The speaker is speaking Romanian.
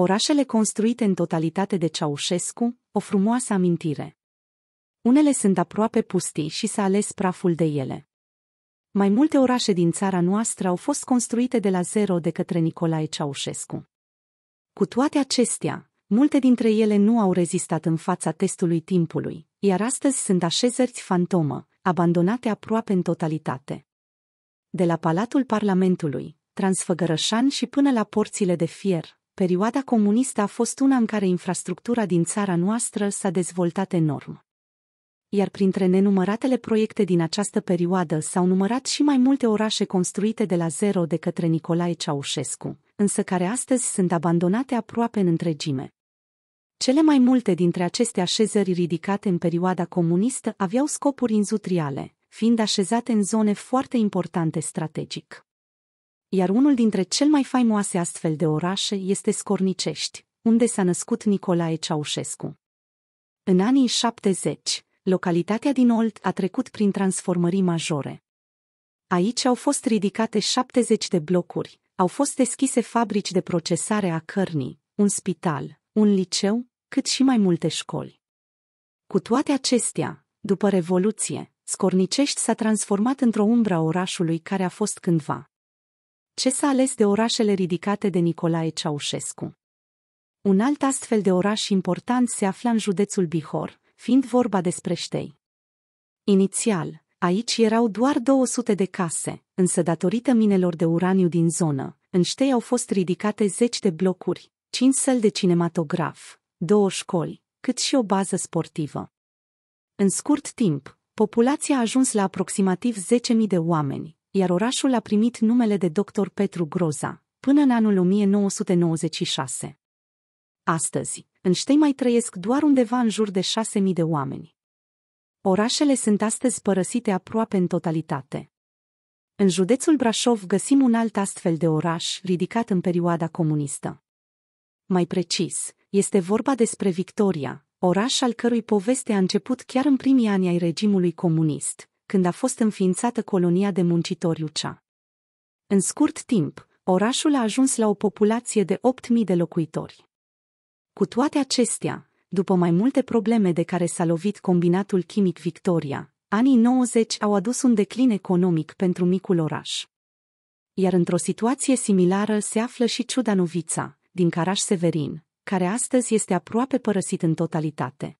Orașele construite în totalitate de Ceaușescu, o frumoasă amintire. Unele sunt aproape pustii și s-a ales praful de ele. Mai multe orașe din țara noastră au fost construite de la zero de către Nicolae Ceaușescu. Cu toate acestea, multe dintre ele nu au rezistat în fața testului timpului, iar astăzi sunt așezări fantomă, abandonate aproape în totalitate. De la Palatul Parlamentului, Transfăgărășan și până la porțile de fier, Perioada comunistă a fost una în care infrastructura din țara noastră s-a dezvoltat enorm. Iar printre nenumăratele proiecte din această perioadă s-au numărat și mai multe orașe construite de la zero de către Nicolae Ceaușescu, însă care astăzi sunt abandonate aproape în întregime. Cele mai multe dintre aceste așezări ridicate în perioada comunistă aveau scopuri industriale, fiind așezate în zone foarte importante strategic iar unul dintre cel mai faimoase astfel de orașe este Scornicești, unde s-a născut Nicolae Ceaușescu. În anii 70, localitatea din Olt a trecut prin transformări majore. Aici au fost ridicate 70 de blocuri, au fost deschise fabrici de procesare a cărnii, un spital, un liceu, cât și mai multe școli. Cu toate acestea, după Revoluție, Scornicești s-a transformat într-o a orașului care a fost cândva. Ce s-a ales de orașele ridicate de Nicolae Ceaușescu? Un alt astfel de oraș important se afla în județul Bihor, fiind vorba despre Ștei. Inițial, aici erau doar 200 de case, însă datorită minelor de uraniu din zonă, în Ștei au fost ridicate zeci de blocuri, cinci săli de cinematograf, două școli, cât și o bază sportivă. În scurt timp, populația a ajuns la aproximativ 10.000 de oameni, iar orașul a primit numele de dr. Petru Groza, până în anul 1996. Astăzi, în Ștei mai trăiesc doar undeva în jur de 6.000 de oameni. Orașele sunt astăzi părăsite aproape în totalitate. În județul Brașov găsim un alt astfel de oraș ridicat în perioada comunistă. Mai precis, este vorba despre Victoria, oraș al cărui poveste a început chiar în primii ani ai regimului comunist, când a fost înființată colonia de muncitori Ucea. În scurt timp, orașul a ajuns la o populație de 8.000 de locuitori. Cu toate acestea, după mai multe probleme de care s-a lovit combinatul chimic Victoria, anii 90 au adus un declin economic pentru micul oraș. Iar într-o situație similară se află și Ciudanovița, din Caraș Severin, care astăzi este aproape părăsit în totalitate.